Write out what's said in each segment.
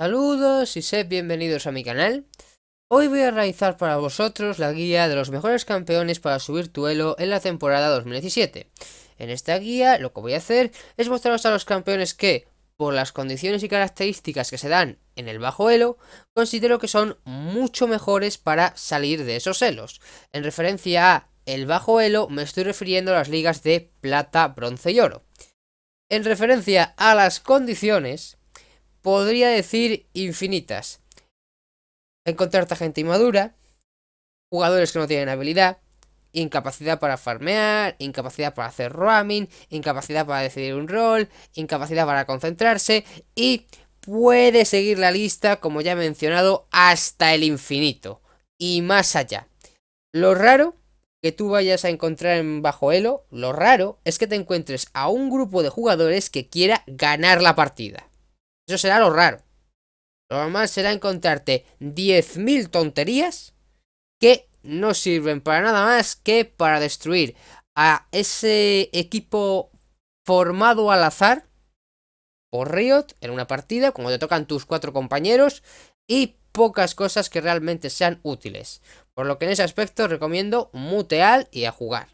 Saludos y sed bienvenidos a mi canal. Hoy voy a realizar para vosotros la guía de los mejores campeones para subir tu elo en la temporada 2017. En esta guía lo que voy a hacer es mostraros a los campeones que, por las condiciones y características que se dan en el bajo elo, considero que son mucho mejores para salir de esos elos. En referencia a el bajo elo me estoy refiriendo a las ligas de plata, bronce y oro. En referencia a las condiciones, podría decir infinitas. encontrar gente inmadura, jugadores que no tienen habilidad, incapacidad para farmear, incapacidad para hacer roaming, incapacidad para decidir un rol, incapacidad para concentrarse y puede seguir la lista, como ya he mencionado, hasta el infinito y más allá. Lo raro que tú vayas a encontrar en bajo elo, lo raro es que te encuentres a un grupo de jugadores que quiera ganar la partida. Eso será lo raro. Lo normal será encontrarte 10.000 tonterías que no sirven para nada más que para destruir a ese equipo formado al azar por Riot en una partida, como te tocan tus cuatro compañeros, y pocas cosas que realmente sean útiles. Por lo que en ese aspecto recomiendo mutear y a jugar.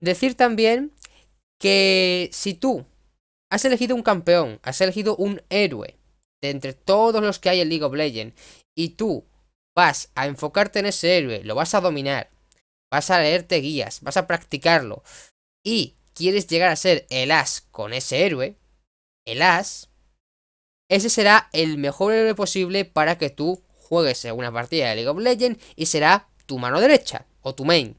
Decir también que si tú has elegido un campeón, has elegido un héroe de entre todos los que hay en League of Legends y tú vas a enfocarte en ese héroe, lo vas a dominar, vas a leerte guías, vas a practicarlo y quieres llegar a ser el as con ese héroe, el as, ese será el mejor héroe posible para que tú juegues en una partida de League of Legends y será tu mano derecha o tu main.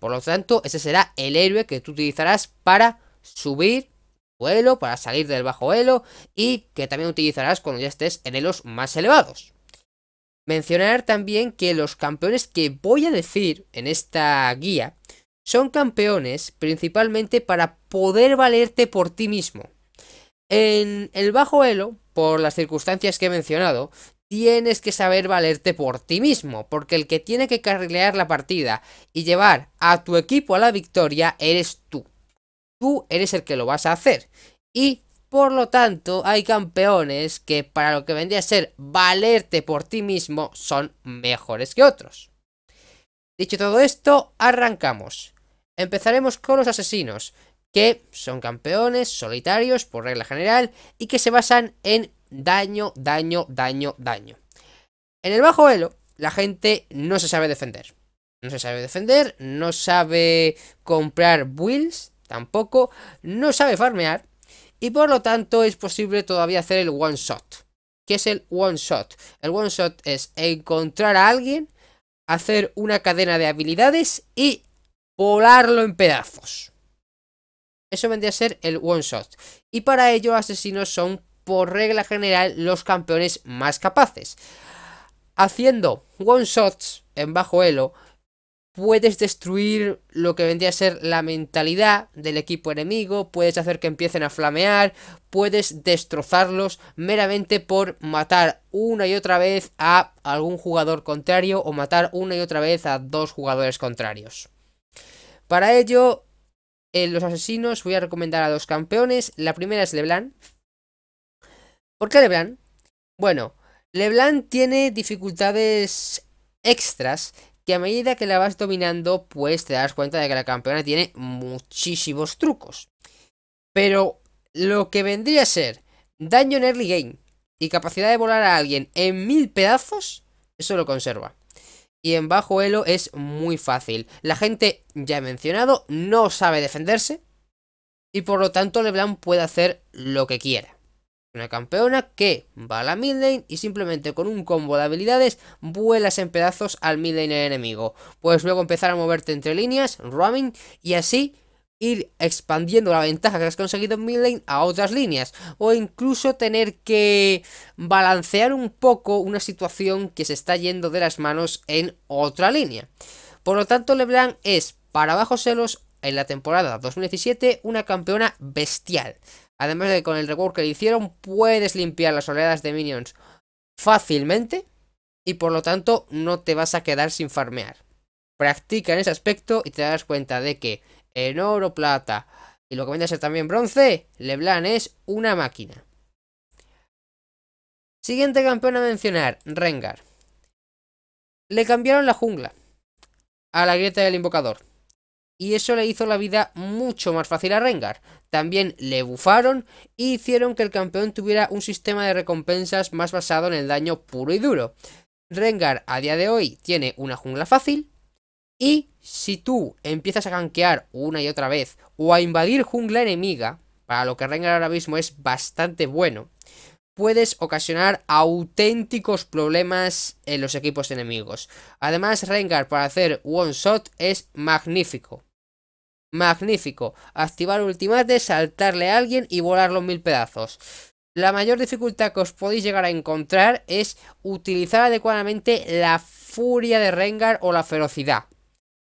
Por lo tanto, ese será el héroe que tú utilizarás para subir elo para salir del bajo elo y que también utilizarás cuando ya estés en elos más elevados. Mencionar también que los campeones que voy a decir en esta guía son campeones principalmente para poder valerte por ti mismo. En el bajo elo, por las circunstancias que he mencionado, tienes que saber valerte por ti mismo, porque el que tiene que carrilear la partida y llevar a tu equipo a la victoria eres tú tú eres el que lo vas a hacer. Y por lo tanto, hay campeones que para lo que vendría a ser valerte por ti mismo son mejores que otros. Dicho todo esto, arrancamos. Empezaremos con los asesinos, que son campeones solitarios por regla general y que se basan en daño, daño, daño, daño. En el bajo elo, la gente no se sabe defender. No se sabe defender, no sabe comprar builds tampoco, no sabe farmear y por lo tanto es posible todavía hacer el one shot. ¿Qué es el one shot? El one shot es encontrar a alguien, hacer una cadena de habilidades y volarlo en pedazos. Eso vendría a ser el one shot. Y para ello asesinos son por regla general los campeones más capaces. Haciendo one shots en bajo elo puedes destruir lo que vendría a ser la mentalidad del equipo enemigo, puedes hacer que empiecen a flamear, puedes destrozarlos meramente por matar una y otra vez a algún jugador contrario o matar una y otra vez a dos jugadores contrarios. Para ello, en los asesinos voy a recomendar a dos campeones. La primera es Leblanc. ¿Por qué Leblanc? Bueno, Leblanc tiene dificultades extras que a medida que la vas dominando, pues te das cuenta de que la campeona tiene muchísimos trucos. Pero lo que vendría a ser daño en early game y capacidad de volar a alguien en mil pedazos, eso lo conserva. Y en bajo elo es muy fácil. La gente, ya he mencionado, no sabe defenderse. Y por lo tanto LeBlanc puede hacer lo que quiera. Una campeona que va a la mid lane y simplemente con un combo de habilidades vuelas en pedazos al mid lane enemigo. Puedes luego empezar a moverte entre líneas, roaming y así ir expandiendo la ventaja que has conseguido en mid lane a otras líneas o incluso tener que balancear un poco una situación que se está yendo de las manos en otra línea. Por lo tanto, LeBlanc es para bajos celos en la temporada 2017 una campeona bestial. Además de que con el rework que le hicieron puedes limpiar las oleadas de minions fácilmente y por lo tanto no te vas a quedar sin farmear. Practica en ese aspecto y te darás cuenta de que en oro, plata y lo que viene a ser también bronce, Leblanc es una máquina. Siguiente campeón a mencionar, Rengar. Le cambiaron la jungla a la grieta del invocador y eso le hizo la vida mucho más fácil a Rengar. También le bufaron y e hicieron que el campeón tuviera un sistema de recompensas más basado en el daño puro y duro. Rengar a día de hoy tiene una jungla fácil y si tú empiezas a gankear una y otra vez o a invadir jungla enemiga, para lo que Rengar ahora mismo es bastante bueno, puedes ocasionar auténticos problemas en los equipos enemigos. Además, Rengar para hacer one shot es magnífico. Magnífico. Activar ultimate, saltarle a alguien y volar los mil pedazos. La mayor dificultad que os podéis llegar a encontrar es utilizar adecuadamente la furia de Rengar o la ferocidad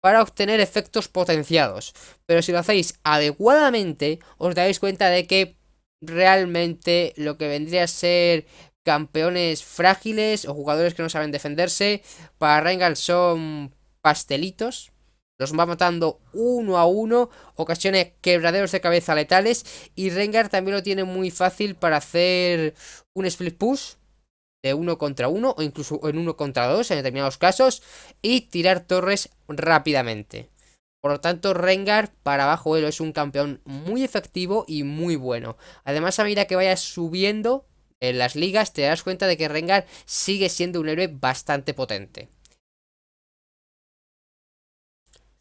para obtener efectos potenciados. Pero si lo hacéis adecuadamente, os daréis cuenta de que realmente lo que vendría a ser campeones frágiles o jugadores que no saben defenderse, para Rengar son pastelitos, los va matando uno a uno, ocasiones quebraderos de cabeza letales. Y Rengar también lo tiene muy fácil para hacer un split push de uno contra uno o incluso en uno contra dos en determinados casos y tirar torres rápidamente. Por lo tanto, Rengar para abajo es un campeón muy efectivo y muy bueno. Además, a medida que vayas subiendo en las ligas, te das cuenta de que Rengar sigue siendo un héroe bastante potente.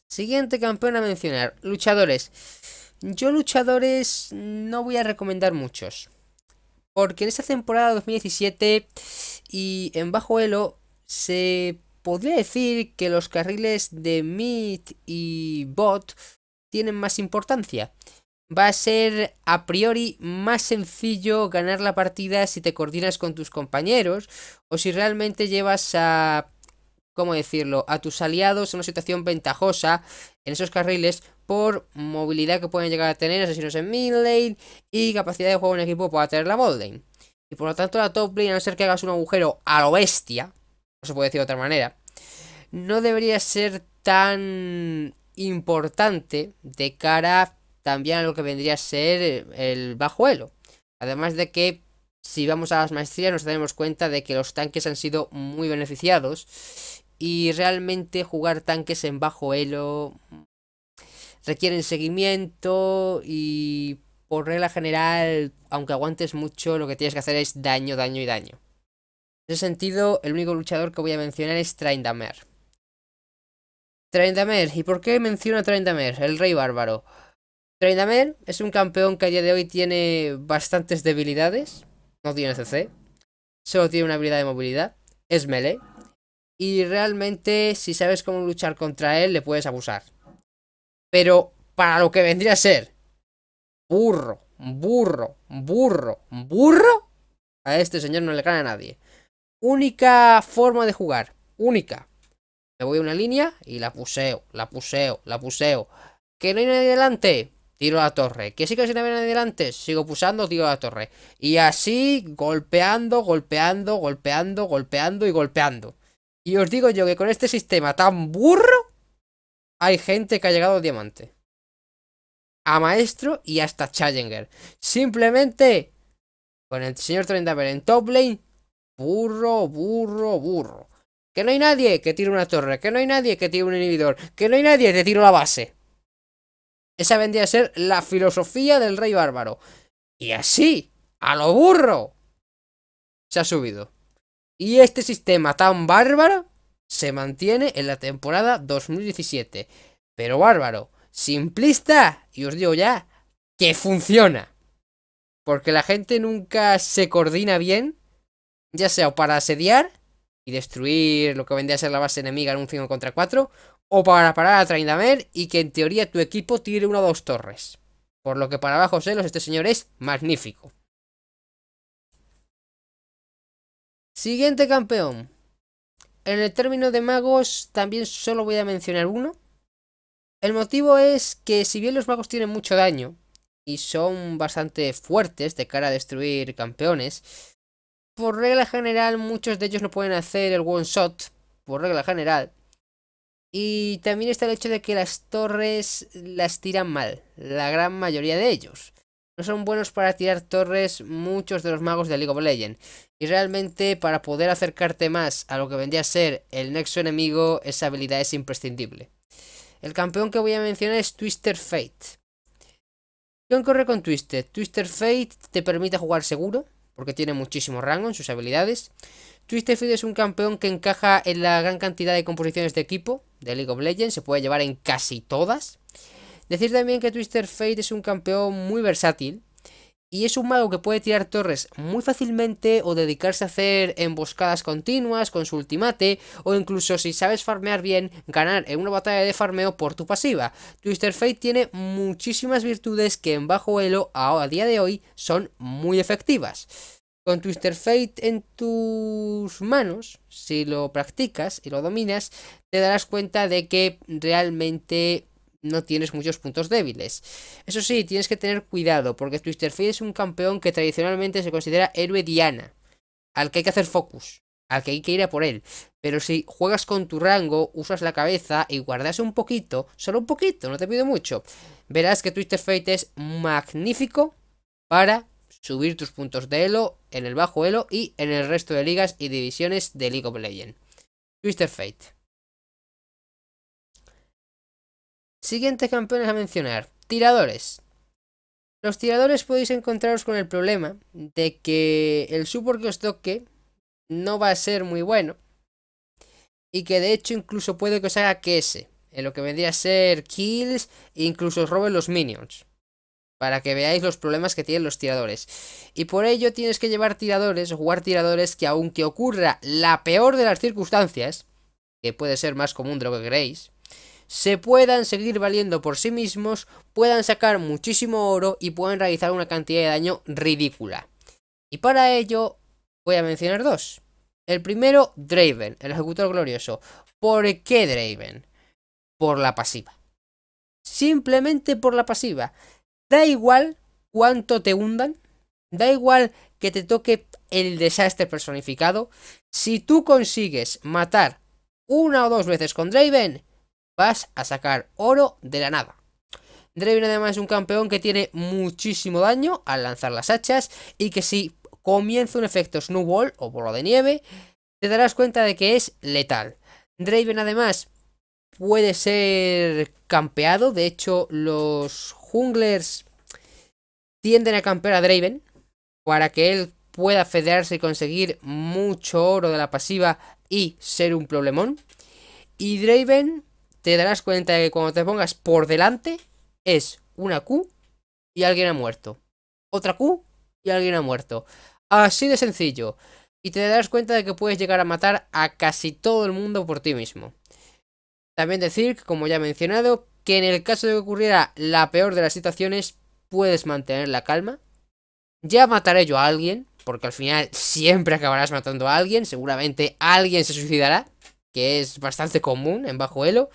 Siguiente campeón a mencionar, luchadores. Yo luchadores no voy a recomendar muchos. Porque en esta temporada 2017 y en bajo elo se podría decir que los carriles de mid y Bot tienen más importancia. Va a ser a priori más sencillo ganar la partida si te coordinas con tus compañeros o si realmente llevas a ¿cómo decirlo?, a tus aliados en una situación ventajosa en esos carriles por movilidad que pueden llegar a tener asesinos en mid lane y capacidad de juego en equipo para tener la mod lane. Y por lo tanto la top lane, a no ser que hagas un agujero a lo bestia, no se puede decir de otra manera, no debería ser tan importante de cara también a lo que vendría a ser el bajuelo. Además de que si vamos a las maestrías nos daremos cuenta de que los tanques han sido muy beneficiados y realmente jugar tanques en bajo elo requieren seguimiento y por regla general, aunque aguantes mucho, lo que tienes que hacer es daño, daño y daño. En ese sentido, el único luchador que voy a mencionar es Traindamer. Traindamer, ¿y por qué menciono a Traindamer, el rey bárbaro? Traindamer es un campeón que a día de hoy tiene bastantes debilidades. No tiene CC, solo tiene una habilidad de movilidad, es melee, y realmente, si sabes cómo luchar contra él, le puedes abusar. Pero para lo que vendría a ser burro, burro, burro, burro, a este señor no le gana a nadie. Única forma de jugar, única. Me voy a una línea y la puseo, la puseo, la puseo. Que no hay nadie tiro a la torre. Que sí que si no hay nadie sigo pusando, tiro a la torre. Y así, golpeando, golpeando, golpeando, golpeando y golpeando. Y os digo yo que con este sistema tan burro, hay gente que ha llegado a diamante. A maestro y hasta challenger. Simplemente con el señor Trendaver en top lane, burro, burro, burro. Que no hay nadie que tire una torre, que no hay nadie que tire un inhibidor, que no hay nadie que tire la base. Esa vendría a ser la filosofía del rey bárbaro. Y así, a lo burro, se ha subido. Y este sistema tan bárbaro se mantiene en la temporada 2017. Pero bárbaro, simplista, y os digo ya, que funciona. Porque la gente nunca se coordina bien, ya sea para asediar y destruir lo que vendría a ser la base enemiga en un 5 contra 4, o para parar a Traindamer y que en teoría tu equipo tire una o dos torres. Por lo que para abajo celos este señor es magnífico. Siguiente campeón. En el término de magos también solo voy a mencionar uno. El motivo es que si bien los magos tienen mucho daño y son bastante fuertes de cara a destruir campeones, por regla general muchos de ellos no pueden hacer el one shot, por regla general. Y también está el hecho de que las torres las tiran mal, la gran mayoría de ellos no son buenos para tirar torres muchos de los magos de League of Legends. Y realmente para poder acercarte más a lo que vendría a ser el nexo enemigo, esa habilidad es imprescindible. El campeón que voy a mencionar es Twister Fate. ¿Qué corre con Twister? Twister Fate te permite jugar seguro, porque tiene muchísimo rango en sus habilidades. Twister Fate es un campeón que encaja en la gran cantidad de composiciones de equipo de League of Legends, se puede llevar en casi todas. Decir también que Twister Fate es un campeón muy versátil y es un mago que puede tirar torres muy fácilmente o dedicarse a hacer emboscadas continuas con su ultimate o incluso si sabes farmear bien, ganar en una batalla de farmeo por tu pasiva. Twister Fate tiene muchísimas virtudes que en bajo elo a día de hoy son muy efectivas. Con Twister Fate en tus manos, si lo practicas y lo dominas, te darás cuenta de que realmente no tienes muchos puntos débiles. Eso sí, tienes que tener cuidado, porque Twister Fate es un campeón que tradicionalmente se considera héroe Diana, al que hay que hacer focus, al que hay que ir a por él. Pero si juegas con tu rango, usas la cabeza y guardas un poquito, solo un poquito, no te pido mucho, verás que Twister Fate es magnífico para subir tus puntos de elo en el bajo elo y en el resto de ligas y divisiones de League of Legends. Twister Fate. Siguientes campeones a mencionar. Tiradores. Los tiradores podéis encontraros con el problema de que el support que os toque no va a ser muy bueno. Y que de hecho incluso puede que os haga que ese. En lo que vendría a ser kills e incluso os roben los minions. Para que veáis los problemas que tienen los tiradores. Y por ello tienes que llevar tiradores jugar tiradores que aunque ocurra la peor de las circunstancias, que puede ser más común de lo que creéis, se puedan seguir valiendo por sí mismos, puedan sacar muchísimo oro y puedan realizar una cantidad de daño ridícula. Y para ello voy a mencionar dos. El primero, Draven, el ejecutor glorioso. ¿Por qué Draven? Por la pasiva. Simplemente por la pasiva. Da igual cuánto te hundan, da igual que te toque el desastre personificado, si tú consigues matar una o dos veces con Draven, vas a sacar oro de la nada. Draven además es un campeón que tiene muchísimo daño al lanzar las hachas y que si comienza un efecto snowball o bola de nieve, te darás cuenta de que es letal. Draven además puede ser campeado, de hecho los junglers tienden a campear a Draven para que él pueda federarse y conseguir mucho oro de la pasiva y ser un problemón. Y Draven te darás cuenta de que cuando te pongas por delante es una Q y alguien ha muerto. Otra Q y alguien ha muerto. Así de sencillo. Y te darás cuenta de que puedes llegar a matar a casi todo el mundo por ti mismo. También decir, como ya he mencionado, que en el caso de que ocurriera la peor de las situaciones, puedes mantener la calma. Ya mataré yo a alguien, porque al final siempre acabarás matando a alguien, seguramente alguien se suicidará que es bastante común en Bajo Elo.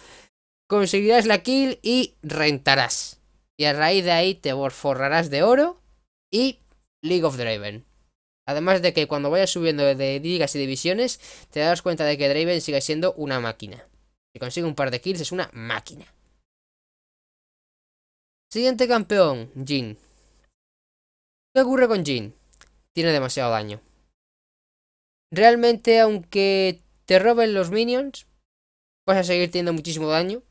conseguirás la kill y rentarás. Y a raíz de ahí te forrarás de oro y League of Draven. Además de que cuando vayas subiendo de ligas y divisiones, te darás cuenta de que Draven sigue siendo una máquina. Si consigue un par de kills es una máquina. Siguiente campeón, Jin. ¿Qué ocurre con Jin? Tiene demasiado daño. Realmente, aunque te roben los minions, vas a seguir teniendo muchísimo daño.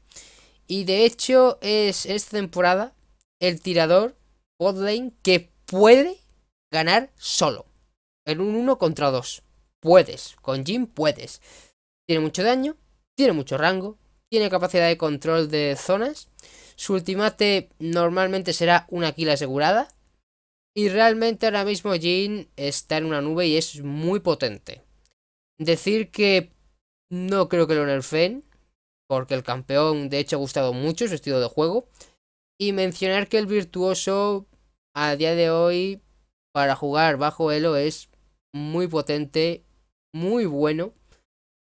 Y de hecho es esta temporada el tirador botlane que puede ganar solo. En un 1 contra 2. Puedes, con Jim puedes. Tiene mucho daño, tiene mucho rango, tiene capacidad de control de zonas. Su ultimate normalmente será una kill asegurada. Y realmente ahora mismo Jin está en una nube y es muy potente. Decir que no creo que lo fen porque el campeón de hecho ha gustado mucho su estilo de juego. Y mencionar que el virtuoso a día de hoy para jugar bajo elo es muy potente, muy bueno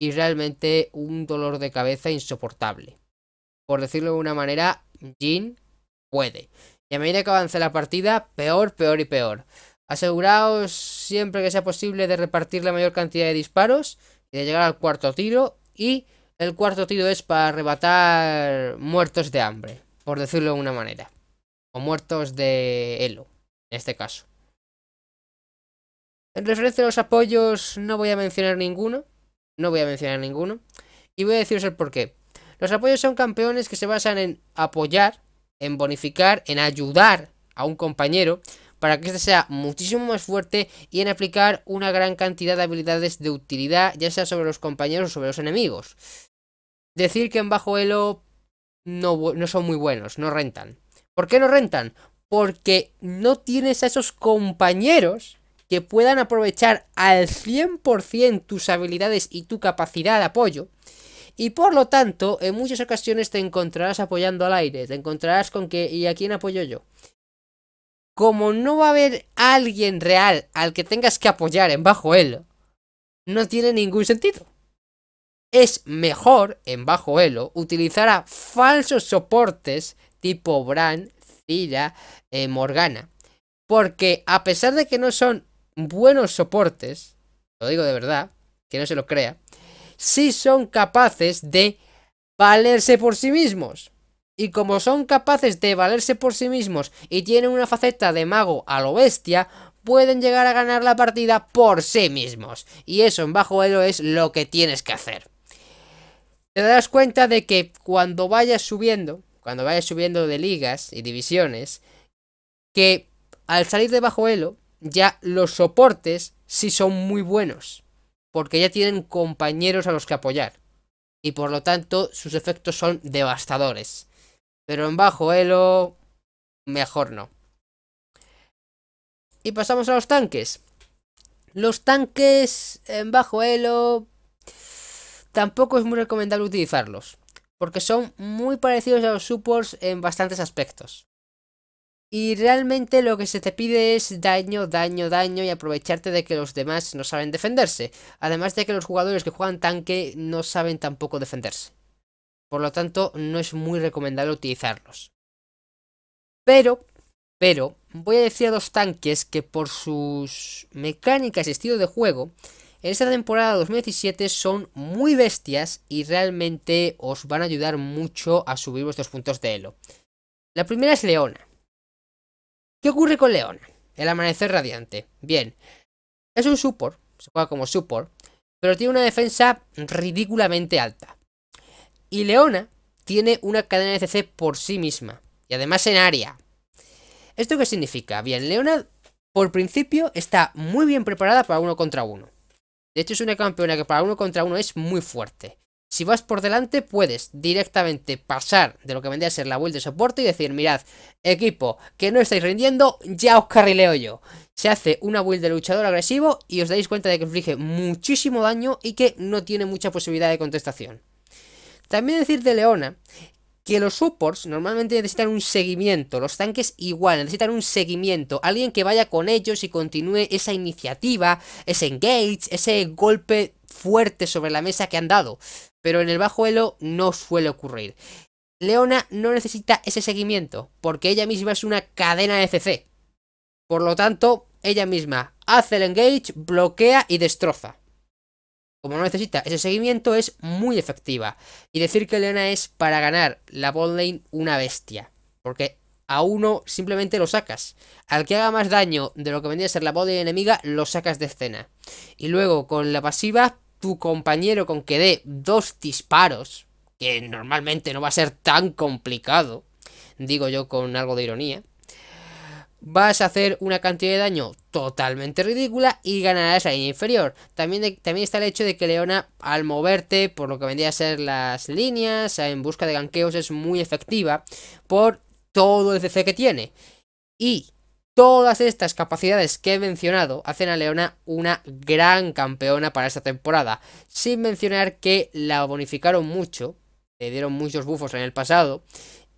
y realmente un dolor de cabeza insoportable. Por decirlo de una manera, Jin puede. Y a medida que avanza la partida, peor, peor y peor. Aseguraos siempre que sea posible de repartir la mayor cantidad de disparos y de llegar al cuarto tiro. Y el cuarto tiro es para arrebatar muertos de hambre, por decirlo de una manera. O muertos de elo, en este caso. En referencia a los apoyos no voy a mencionar ninguno. No voy a mencionar ninguno. Y voy a deciros el porqué. Los apoyos son campeones que se basan en apoyar, en bonificar, en ayudar a un compañero para que este sea muchísimo más fuerte y en aplicar una gran cantidad de habilidades de utilidad, ya sea sobre los compañeros o sobre los enemigos. Decir que en bajo elo no, no son muy buenos, no rentan. ¿Por qué no rentan? Porque no tienes a esos compañeros que puedan aprovechar al 100% tus habilidades y tu capacidad de apoyo. Y por lo tanto, en muchas ocasiones te encontrarás apoyando al aire, te encontrarás con que, ¿y a quién apoyo yo? como no va a haber alguien real al que tengas que apoyar en bajo elo, no tiene ningún sentido. Es mejor en bajo elo utilizar a falsos soportes tipo Bran, Cira, eh, Morgana. Porque a pesar de que no son buenos soportes, lo digo de verdad, que no se lo crea, sí son capaces de valerse por sí mismos. Y como son capaces de valerse por sí mismos y tienen una faceta de mago a lo bestia, pueden llegar a ganar la partida por sí mismos. Y eso en bajo elo es lo que tienes que hacer. Te darás cuenta de que cuando vayas subiendo, cuando vayas subiendo de ligas y divisiones, que al salir de bajo elo, ya los soportes sí son muy buenos. Porque ya tienen compañeros a los que apoyar. Y por lo tanto, sus efectos son devastadores. Pero en bajo elo, mejor no. Y pasamos a los tanques. Los tanques en bajo elo tampoco es muy recomendable utilizarlos, porque son muy parecidos a los supports en bastantes aspectos. Y realmente lo que se te pide es daño, daño, daño y aprovecharte de que los demás no saben defenderse. Además de que los jugadores que juegan tanque no saben tampoco defenderse. Por lo tanto, no es muy recomendable utilizarlos. Pero, pero, voy a decir a dos tanques que por sus mecánicas y estilo de juego, en esta temporada 2017 son muy bestias y realmente os van a ayudar mucho a subir vuestros puntos de elo. La primera es Leona. ¿Qué ocurre con Leona? El amanecer radiante. Bien, es un support, se juega como support, pero tiene una defensa ridículamente alta. Y Leona tiene una cadena de CC por sí misma. Y además en área. ¿Esto qué significa? Bien, Leona por principio está muy bien preparada para uno contra uno. De hecho es una campeona que para uno contra uno es muy fuerte. Si vas por delante puedes directamente pasar de lo que vendría a ser la build de soporte y decir, mirad, equipo, que no estáis rindiendo, ya os carrileo yo. Se hace una build de luchador agresivo y os dais cuenta de que inflige muchísimo daño y que no tiene mucha posibilidad de contestación. También decir de Leona que los supports normalmente necesitan un seguimiento, los tanques igual, necesitan un seguimiento, alguien que vaya con ellos y continúe esa iniciativa, ese engage, ese golpe fuerte sobre la mesa que han dado, pero en el bajo elo no suele ocurrir. Leona no necesita ese seguimiento, porque ella misma es una cadena de CC. Por lo tanto, ella misma hace el engage, bloquea y destroza como no necesita ese seguimiento, es muy efectiva. Y decir que Leona es para ganar la botlane una bestia. Porque a uno simplemente lo sacas. Al que haga más daño de lo que vendría a ser la botlane enemiga, lo sacas de escena. Y luego con la pasiva, tu compañero con que dé dos disparos, que normalmente no va a ser tan complicado, digo yo con algo de ironía, vas a hacer una cantidad de daño totalmente ridícula y ganarás la línea inferior. También, también está el hecho de que Leona, al moverte por lo que vendría a ser las líneas, eh, en busca de ganqueos, es muy efectiva por todo el CC que tiene. Y todas estas capacidades que he mencionado hacen a Leona una gran campeona para esta temporada. Sin mencionar que la bonificaron mucho, le dieron muchos bufos en el pasado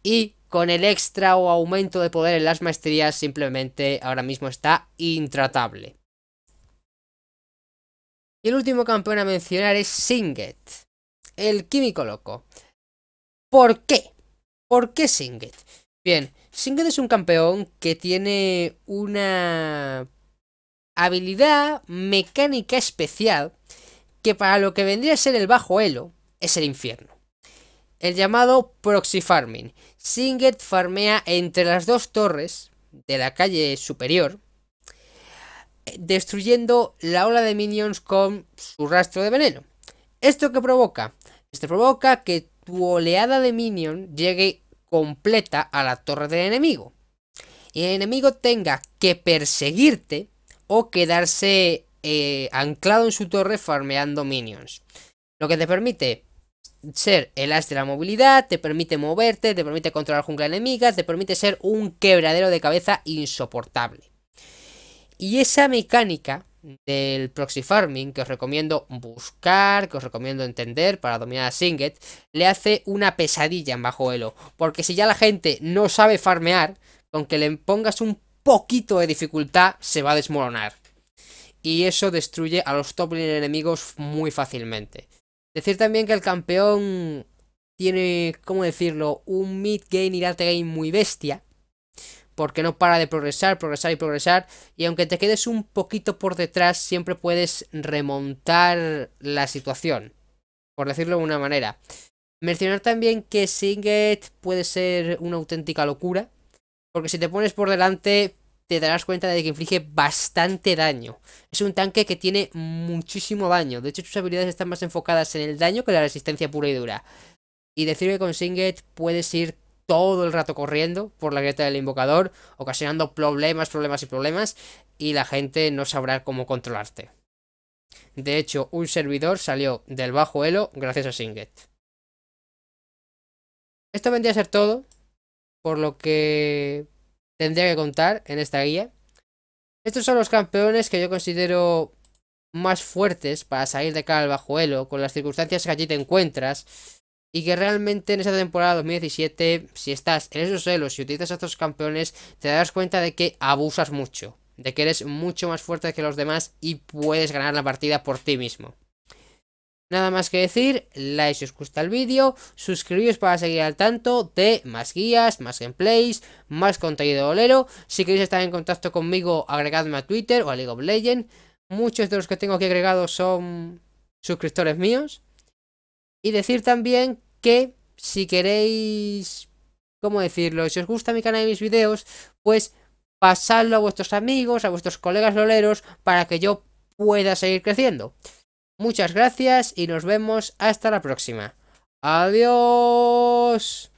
y con el extra o aumento de poder en las maestrías simplemente ahora mismo está intratable. Y el último campeón a mencionar es Singet, el químico loco. ¿Por qué? ¿Por qué Singet? Bien, Singet es un campeón que tiene una habilidad mecánica especial que para lo que vendría a ser el bajo elo es el infierno el llamado proxy farming. Singet farmea entre las dos torres de la calle superior, eh, destruyendo la ola de minions con su rastro de veneno. ¿Esto qué provoca? Esto provoca que tu oleada de minions llegue completa a la torre del enemigo. Y el enemigo tenga que perseguirte o quedarse eh, anclado en su torre farmeando minions. Lo que te permite ser el as de la movilidad, te permite moverte, te permite controlar jungla enemiga, te permite ser un quebradero de cabeza insoportable. Y esa mecánica del proxy farming que os recomiendo buscar, que os recomiendo entender para dominar a Singet, le hace una pesadilla en bajo elo. Porque si ya la gente no sabe farmear, con que le pongas un poquito de dificultad, se va a desmoronar. Y eso destruye a los top enemigos muy fácilmente. Decir también que el campeón tiene, ¿cómo decirlo?, un mid-game y late-game muy bestia. Porque no para de progresar, progresar y progresar. Y aunque te quedes un poquito por detrás, siempre puedes remontar la situación. Por decirlo de una manera. Mencionar también que Singet puede ser una auténtica locura. Porque si te pones por delante, te darás cuenta de que inflige bastante daño. Es un tanque que tiene muchísimo daño. De hecho, sus habilidades están más enfocadas en el daño que en la resistencia pura y dura. Y decir que con Singet puedes ir todo el rato corriendo por la grieta del invocador, ocasionando problemas, problemas y problemas, y la gente no sabrá cómo controlarte. De hecho, un servidor salió del bajo elo gracias a Singet. Esto vendría a ser todo, por lo que tendría que contar en esta guía. Estos son los campeones que yo considero más fuertes para salir de cara al bajuelo, con las circunstancias que allí te encuentras, y que realmente en esa temporada 2017, si estás en esos celos y utilizas a estos campeones, te darás cuenta de que abusas mucho, de que eres mucho más fuerte que los demás y puedes ganar la partida por ti mismo. Nada más que decir, like si os gusta el vídeo, suscribiros para seguir al tanto de más guías, más gameplays, más contenido olero. Si queréis estar en contacto conmigo, agregadme a Twitter o a League of Legends. Muchos de los que tengo aquí agregados son suscriptores míos. Y decir también que si queréis, ¿cómo decirlo? Si os gusta mi canal y mis videos, pues pasadlo a vuestros amigos, a vuestros colegas loleros, para que yo pueda seguir creciendo. Muchas gracias y nos vemos hasta la próxima. Adiós.